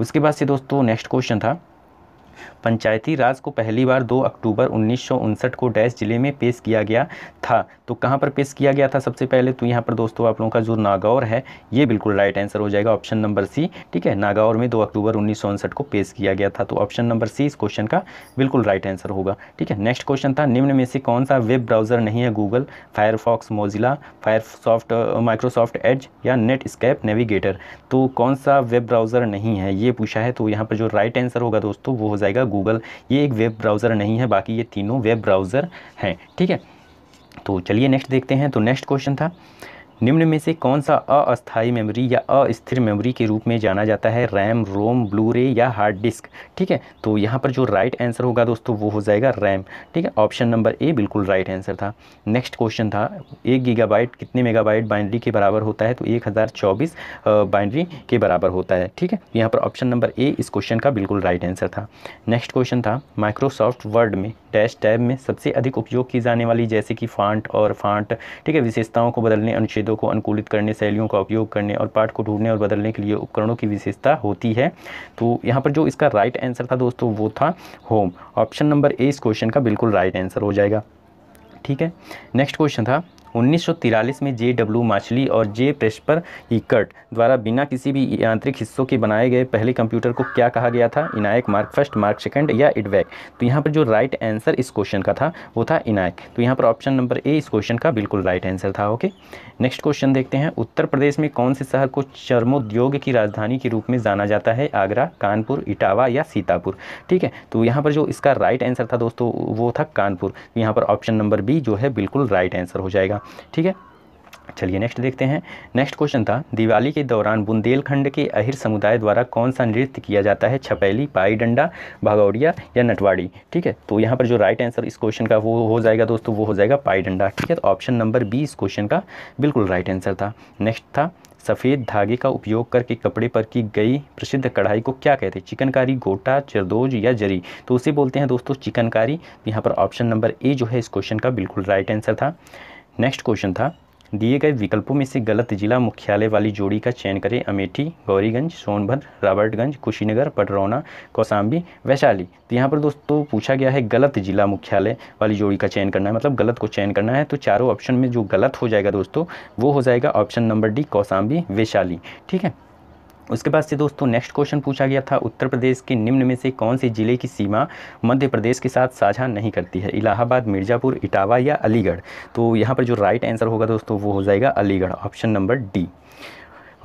उसके बाद से दोस्तों नेक्स्ट क्वेश्चन था पंचायती राज को पहली बार 2 अक्टूबर उन्नीस को डैश जिले में पेश किया गया था तो कहाँ पर पेश किया गया था सबसे पहले तो यहाँ पर दोस्तों आप लोगों का जो नागौर है ये बिल्कुल राइट आंसर हो जाएगा ऑप्शन नंबर सी ठीक है नागौर में दो अक्टूबर उन्नीस को पेश किया गया था तो ऑप्शन नंबर सी इस क्वेश्चन का बिल्कुल राइट आंसर होगा ठीक है नेक्स्ट क्वेश्चन था निम्न में से कौन सा वेब ब्राउज़र नहीं है Google Firefox Mozilla firesoft Microsoft Edge या नेट स्कैप नेविगेटर तो कौन सा वेब ब्राउज़र नहीं है ये पूछा है तो यहाँ पर जो राइट आंसर होगा दोस्तों वो हो जाएगा जाएगा गूगल ये एक वेब ब्राउज़र नहीं है बाकी ये तीनों वेब ब्राउज़र हैं ठीक है तो चलिए नेक्स्ट देखते हैं तो नेक्स्ट क्वेश्चन था निम्न में से कौन सा अस्थायी मेमोरी या अस्थिर मेमोरी के रूप में जाना जाता है रैम रोम ब्लू रे या हार्ड डिस्क ठीक है तो यहाँ पर जो राइट आंसर होगा दोस्तों वो हो जाएगा रैम ठीक है ऑप्शन नंबर ए बिल्कुल राइट आंसर था नेक्स्ट क्वेश्चन था एक गीगाबाइट कितने मेगाबाइट बाइंड्री के बराबर होता है तो एक हज़ार चौबीस बाइंड्री के बराबर होता है ठीक है यहाँ पर ऑप्शन नंबर ए इस क्वेश्चन का बिल्कुल राइट आंसर था नेक्स्ट क्वेश्चन था माइक्रोसॉफ्ट वर्ड में डैश टैब में सबसे अधिक उपयोग की जाने वाली जैसे कि फांट और फांट ठीक है विशेषताओं को बदलने अनुच्छेदों शब्दों को अनुकूलित करने शैलियों का उपयोग करने और पाठ को ढूंढने और बदलने के लिए उपकरणों की विशेषता होती है तो यहाँ पर जो इसका राइट आंसर था दोस्तों वो था होम ऑप्शन नंबर ए इस क्वेश्चन का बिल्कुल राइट आंसर हो जाएगा ठीक है नेक्स्ट क्वेश्चन था 1943 में जे डब्ल्यू माछली और जे प्रेस्पर ईकर्ट द्वारा बिना किसी भी यांत्रिक हिस्सों के बनाए गए पहले कंप्यूटर को क्या कहा गया था ENIAC Mark first Mark second या इडवैक तो यहाँ पर जो राइट आंसर इस क्वेश्चन का था वो था इनायक तो यहाँ पर ऑप्शन नंबर ए इस क्वेश्चन का बिल्कुल राइट आंसर था ओके नेक्स्ट क्वेश्चन देखते हैं उत्तर प्रदेश में कौन से शहर को चर्मोद्योग की राजधानी के रूप में जाना जाता है आगरा कानपुर इटावा या सीतापुर ठीक है तो यहाँ पर जो इसका राइट आंसर था दोस्तों वो था कानपुर तो यहाँ पर ऑप्शन नंबर बी जो है बिल्कुल राइट आंसर हो जाएगा ठीक है चलिए नेक्स्ट देखते हैं नेक्स्ट क्वेश्चन था दिवाली के दौरान बुंदेलखंड के अहिर समुदाय द्वारा कौन सा नृत्य किया जाता है छपैली पाई डंडा भागौड़िया या नटवाड़ी ठीक है तो यहाँ पर जो राइट आंसर इस क्वेश्चन का वो हो जाएगा दोस्तों वो हो जाएगा पाई डंडा ठीक है तो ऑप्शन नंबर बी इस क्वेश्चन का बिल्कुल राइट आंसर था नेक्स्ट था सफ़ेद धागे का उपयोग करके कपड़े पर की गई प्रसिद्ध कढ़ाई को क्या कहते हैं चिकनकारी गोटा चरदोज या जरी तो उसे बोलते हैं दोस्तों चिकनकारी यहाँ पर ऑप्शन नंबर ए जो है इस क्वेश्चन का बिल्कुल राइट आंसर था नेक्स्ट क्वेश्चन था दिए गए विकल्पों में से गलत जिला मुख्यालय वाली जोड़ी का चयन करें अमेठी गौरीगंज सोनभद्र राबर्टगंज कुशीनगर पटरौना कौसाम्बी वैशाली तो यहाँ पर दोस्तों पूछा गया है गलत जिला मुख्यालय वाली जोड़ी का चयन करना है मतलब गलत को चयन करना है तो चारों ऑप्शन में जो गलत हो जाएगा दोस्तों वो हो जाएगा option number D Kausambi Vaishali ठीक है उसके बाद से दोस्तों नेक्स्ट क्वेश्चन पूछा गया था उत्तर प्रदेश के निम्न में से कौन से ज़िले की सीमा मध्य प्रदेश के साथ साझा नहीं करती है इलाहाबाद मिर्ज़ापुर इटावा या अलीगढ़ तो यहाँ पर जो राइट आंसर होगा दोस्तों वो हो जाएगा Aligarh option number D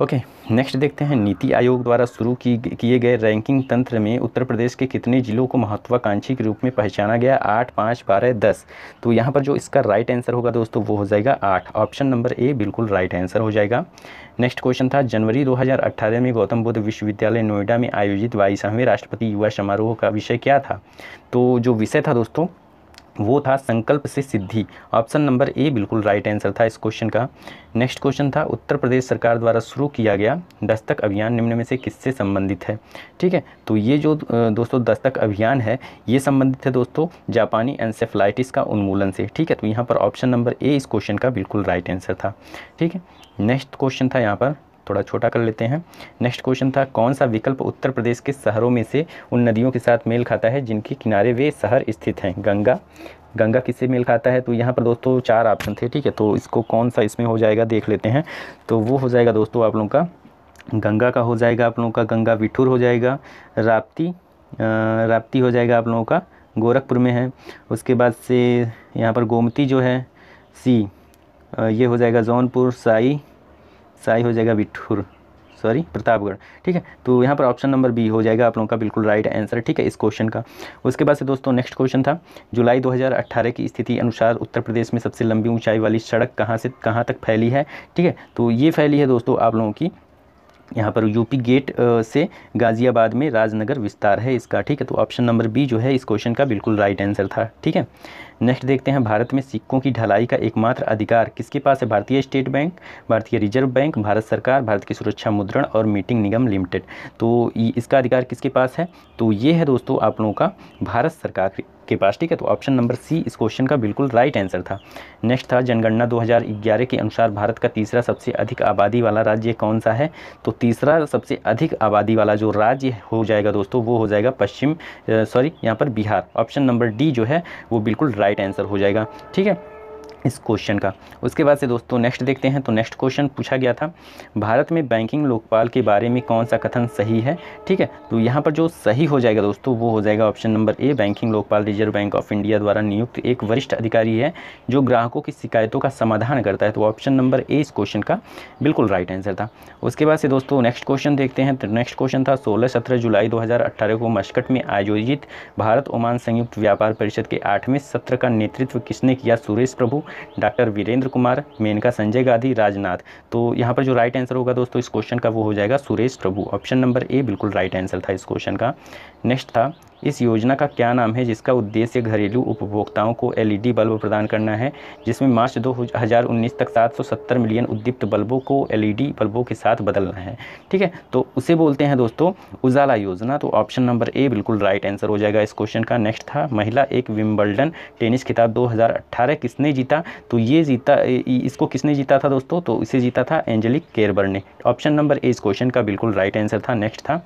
okay okay, next देखते हैं नीति आयोग द्वारा शुरू की किए गए रैंकिंग तंत्र में उत्तर प्रदेश के कितने जिलों को महत्वाकांक्षी के रूप में पहचाना गया आठ पाँच बारह दस तो यहाँ पर जो इसका राइट आंसर होगा दोस्तों वो हो जाएगा आठ ऑप्शन नंबर ए बिल्कुल राइट आंसर हो जाएगा नेक्स्ट क्वेश्चन था जनवरी दो में गौतम बुद्ध विश्वविद्यालय नोएडा में आयोजित बाईसवें राष्ट्रपति युवा समारोह का विषय क्या था तो जो विषय था दोस्तों वो था संकल्प से सिद्धि ऑप्शन नंबर ए बिल्कुल राइट आंसर था इस क्वेश्चन का नेक्स्ट क्वेश्चन था उत्तर प्रदेश सरकार द्वारा शुरू किया गया दस्तक अभियान निम्न में से किससे संबंधित है ठीक है तो ये जो दोस्तों दस्तक अभियान है ये संबंधित है दोस्तों जापानी एनसेफ्लाइटिस का उन्मूलन से ठीक है तो यहाँ पर ऑप्शन नंबर ए इस क्वेश्चन का बिल्कुल राइट आंसर था ठीक है नेक्स्ट क्वेश्चन था यहाँ पर थोड़ा छोटा कर लेते हैं नेक्स्ट क्वेश्चन था कौन सा विकल्प उत्तर प्रदेश के शहरों में से उन नदियों के साथ मेल खाता है जिनके किनारे वे शहर स्थित हैं गंगा गंगा किससे मेल खाता है तो यहाँ पर दोस्तों चार ऑप्शन थे ठीक है तो इसको कौन सा इसमें हो जाएगा देख लेते हैं तो वो हो जाएगा दोस्तों आप लोगों का गंगा का हो जाएगा आप लोगों का गंगा विठुर हो जाएगा राप्ती राप्ती हो जाएगा आप लोगों का गोरखपुर में है उसके बाद से यहाँ पर गोमती जो है सी ये हो जाएगा जौनपुर साई साई हो जाएगा बिठुर सॉरी प्रतापगढ़ ठीक है तो यहाँ पर ऑप्शन नंबर बी हो जाएगा आप लोगों का बिल्कुल राइट आंसर ठीक है इस क्वेश्चन का उसके बाद से दोस्तों नेक्स्ट क्वेश्चन था जुलाई 2018 की स्थिति अनुसार उत्तर प्रदेश में सबसे लंबी ऊंचाई वाली सड़क कहाँ से कहाँ तक फैली है ठीक है तो ये फैली है दोस्तों आप लोगों की यहाँ पर यूपी गेट से गाज़ियाबाद में राजनगर विस्तार है इसका ठीक है तो ऑप्शन नंबर बी जो है इस क्वेश्चन का बिल्कुल राइट आंसर था ठीक है नेक्स्ट देखते हैं भारत में सिक्कों की ढलाई का एकमात्र अधिकार किसके पास है भारतीय स्टेट बैंक भारतीय रिजर्व बैंक भारत सरकार भारत की सुरक्षा मुद्रण और मीटिंग निगम लिमिटेड तो इसका अधिकार किसके पास है तो ये है दोस्तों आप लोगों का भारत सरकार के पास ठीक है तो ऑप्शन नंबर सी इस क्वेश्चन का बिल्कुल राइट आंसर था नेक्स्ट था जनगणना 2011 के अनुसार भारत का तीसरा सबसे अधिक आबादी वाला राज्य कौन सा है तो तीसरा सबसे अधिक आबादी वाला जो राज्य हो जाएगा दोस्तों वो हो जाएगा पश्चिम सॉरी यहाँ पर बिहार ऑप्शन नंबर डी जो है वो बिल्कुल राइट राइट आंसर हो जाएगा ठीक है इस क्वेश्चन का उसके बाद से दोस्तों नेक्स्ट देखते हैं तो नेक्स्ट क्वेश्चन पूछा गया था भारत में बैंकिंग लोकपाल के बारे में कौन सा कथन सही है ठीक है तो यहाँ पर जो सही हो जाएगा दोस्तों वो हो जाएगा option number A banking Lokpal reserve bank of India द्वारा नियुक्त एक वरिष्ठ अधिकारी है जो ग्राहकों की शिकायतों का समाधान करता है तो ऑप्शन नंबर ए इस क्वेश्चन का बिल्कुल राइट आंसर था उसके बाद से दोस्तों नेक्स्ट क्वेश्चन देखते हैं तो नेक्स्ट क्वेश्चन था सोलह सत्रह जुलाई दो को मस्कट में आयोजित भारत ओमान संयुक्त व्यापार परिषद के आठवें सत्र का नेतृत्व किसने किया सुरेश प्रभु डॉक्टर वीरेंद्र कुमार मेनका संजय गांधी राजनाथ तो यहाँ पर जो राइट आंसर होगा दोस्तों इस क्वेश्चन का वो हो जाएगा Suresh Prabhu option number A बिल्कुल राइट आंसर था इस क्वेश्चन का नेक्स्ट था इस योजना का क्या नाम है जिसका उद्देश्य घरेलू उपभोक्ताओं को एलईडी e बल्ब प्रदान करना है जिसमें मार्च 2019 तक 770 मिलियन उद्दीप्त बल्बों को एलईडी e बल्बों के साथ बदलना है ठीक है तो उसे बोलते हैं दोस्तों उजाला योजना तो ऑप्शन नंबर ए बिल्कुल राइट आंसर हो जाएगा इस क्वेश्चन का नेक्स्ट था महिला एक विम्बल्डन टेनिस खिताब दो किसने जीता तो ये जीता इसको किसने जीता था दोस्तों तो इसे जीता था एंजेलिक केरबर ने ऑप्शन नंबर ए इस क्वेश्चन का बिल्कुल राइट आंसर था नेक्स्ट था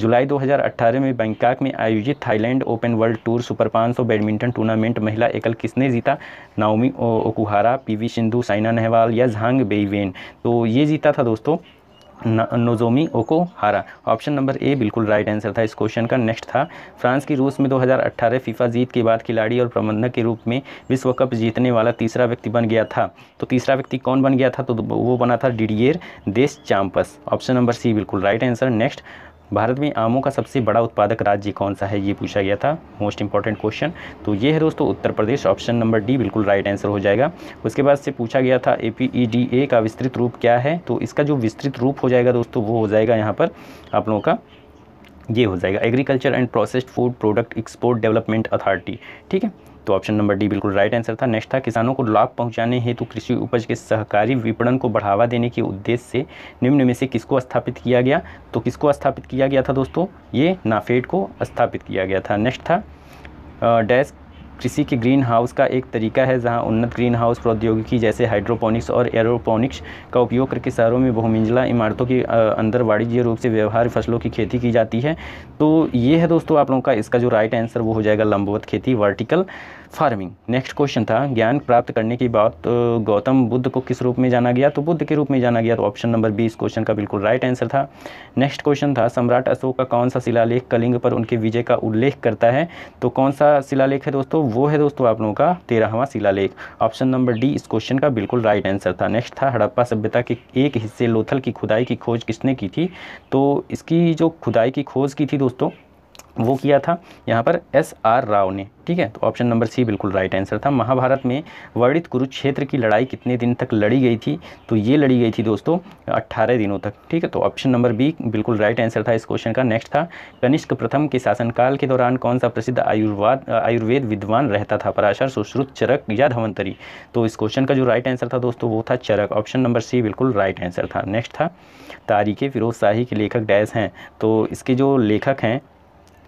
जुलाई 2018 में बैंकॉक में आयोजित Thailand open world tour super 500 badminton tournament महिला एकल किसने जीता Naomi Okuhara PV Sindhu Saina Nehwal या झांग बेईवेन तो ये जीता था दोस्तों नोजोमी ओको हारा ऑप्शन नंबर ए बिल्कुल राइट आंसर था इस क्वेश्चन का नेक्स्ट था फ्रांस की रूस में 2018 फीफा जीत के बाद खिलाड़ी और प्रबंधक के रूप में विश्व कप जीतने वाला तीसरा व्यक्ति बन गया था तो तीसरा व्यक्ति कौन बन गया था तो वो बना था डिडियर देश चाम्पस ऑप्शन नंबर सी बिल्कुल राइट आंसर नेक्स्ट भारत में आमों का सबसे बड़ा उत्पादक राज्य कौन सा है ये पूछा गया था मोस्ट इंपॉर्टेंट क्वेश्चन तो ये है दोस्तों Uttar Pradesh option number D बिल्कुल राइट आंसर हो जाएगा उसके बाद से पूछा गया था A P E D A का विस्तृत रूप क्या है तो इसका जो विस्तृत रूप हो जाएगा दोस्तों वो हो जाएगा यहाँ पर आप लोगों का ये हो जाएगा agriculture and processed food product export development authority ठीक है तो ऑप्शन नंबर डी बिल्कुल राइट आंसर था नेक्स्ट था किसानों को लाभ पहुंचाने हेतु कृषि उपज के सहकारी विपणन को बढ़ावा देने के उद्देश्य से निम्न में से किसको स्थापित किया गया तो किसको स्थापित किया गया था दोस्तों ये नाफेड को स्थापित किया गया था नेक्स्ट था डैश कृषि के ग्रीन हाउस का एक तरीका है जहां उन्नत ग्रीन हाउस प्रौद्योगिकी जैसे हाइड्रोपोनिक्स और एरोपोनिक्स का उपयोग करके शहरों में बहुमंजिला इमारतों के अंदर वाणिज्य रूप से व्यवहार फसलों की खेती की जाती है तो ये है दोस्तों आप लोगों का इसका जो राइट आंसर वो हो जाएगा लंबवत खेती वर्टिकल फार्मिंग नेक्स्ट क्वेश्चन था ज्ञान प्राप्त करने की बात तो गौतम बुद्ध को किस रूप में जाना गया तो बुद्ध के रूप में जाना गया तो ऑप्शन नंबर बी इस क्वेश्चन का बिल्कुल राइट आंसर था नेक्स्ट क्वेश्चन था सम्राट अशोक का कौन सा शिलालेख कलिंग पर उनके विजय का उल्लेख करता है तो कौन सा शिलालेख है दोस्तों वो है दोस्तों आप लोगों का तेरहवा शिलालेख ऑप्शन नंबर डी इस क्वेश्चन का बिल्कुल राइट आंसर था नेक्स्ट था हड़प्पा सभ्यता के एक हिस्से लोथल की खुदाई की खोज किसने की थी तो इसकी जो खुदाई की खोज की थी esto वो किया था यहाँ पर एस आर राव ने ठीक है तो ऑप्शन नंबर सी बिल्कुल राइट आंसर था महाभारत में वर्णित कुरुक्षेत्र की लड़ाई कितने दिन तक लड़ी गई थी तो ये लड़ी गई थी दोस्तों अट्ठारह दिनों तक ठीक है तो ऑप्शन नंबर बी बिल्कुल राइट आंसर था इस क्वेश्चन का नेक्स्ट था कनिष्क प्रथम के शासनकाल के दौरान कौन सा प्रसिद्ध आयुर्वाद आयुर्वेद विद्वान रहता था पराशर सुश्रुत चरक या धवंतरी तो इस क्वेश्चन का जो राइट आंसर था दोस्तों वो था चरक ऑप्शन नंबर सी बिल्कुल राइट आंसर था नेक्स्ट था तारीख फिरोज शाही के लेखक डैस हैं तो इसके जो लेखक हैं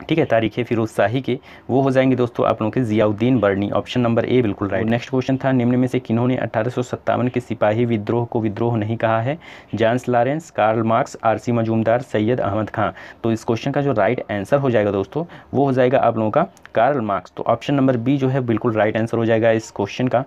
ठीक है तारीख़ फिरोज शाही के वो हो जाएंगे दोस्तों आप लोगों के Ziauddin Barani option number A बिल्कुल राइट नेक्स्ट क्वेश्चन था निम्न में से किन्होंने अठारह के सिपाही विद्रोह को विद्रोह नहीं कहा है Johns Lawrence Karl Marx RC Majumdar Syed Ahmad Khan तो इस क्वेश्चन का जो राइट आंसर हो जाएगा दोस्तों वो हो जाएगा आप लोगों का कार्ल मार्क्स तो ऑप्शन नंबर बी जो है बिल्कुल राइट आंसर हो जाएगा इस क्वेश्चन का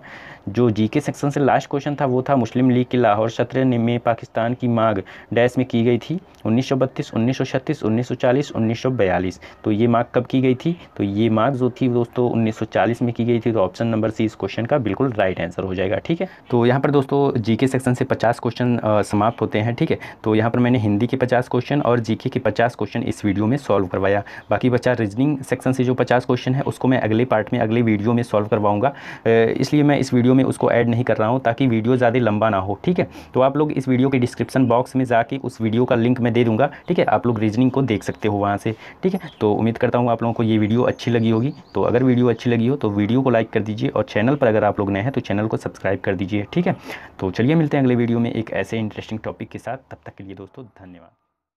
जो जीके सेक्शन से लास्ट क्वेश्चन था वो था मुस्लिम लीग की लाहौर सत्र में पाकिस्तान की मांग डैश में की गई थी 1932, 1936, 1940, 1942 तो ये मांग कब की गई थी तो ये मांग जो थी दोस्तों 1940 में की गई थी तो ऑप्शन नंबर सी इस क्वेश्चन का बिल्कुल राइट आंसर हो जाएगा ठीक है तो यहाँ पर दोस्तों के सेक्शन से पचास क्वेश्चन समाप्त होते हैं ठीक है तो यहाँ पर मैंने हिंदी के पचास क्वेश्चन और जी के पचास क्वेश्चन इस वीडियो में सॉल्व करवाया बाकी बचा रीजनिंग सेक्शन से जो पचास क्वेश्चन है उसको मैं अगले पार्ट में अगले वीडियो में सॉल्व करवाऊँगा इसलिए मैं इस वीडियो में उसको ऐड नहीं कर रहा हूँ ताकि वीडियो ज़्यादा लंबा ना हो ठीक है तो आप लोग इस वीडियो के डिस्क्रिप्शन बॉक्स में जाके उस वीडियो का लिंक मैं दे दूँगा ठीक है आप लोग रीजनिंग को देख सकते हो वहाँ से ठीक है तो उम्मीद करता हूँ आप लोगों को ये वीडियो अच्छी लगी होगी तो अगर वीडियो अच्छी लगी हो तो वीडियो को लाइक कर दीजिए और चैनल पर अगर आप लोग नए हैं तो चैनल को सब्सक्राइब कर दीजिए ठीक है तो चलिए मिलते हैं अगले वीडियो में एक ऐसे इंटरेस्टिंग टॉपिक के साथ तब तक के लिए दोस्तों धन्यवाद